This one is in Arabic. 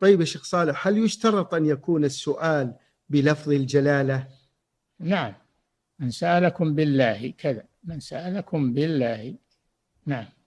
طيب يا شيخ صالح هل يشترط أن يكون السؤال بلفظ الجلالة نعم من سألكم بالله كذا من سألكم بالله نعم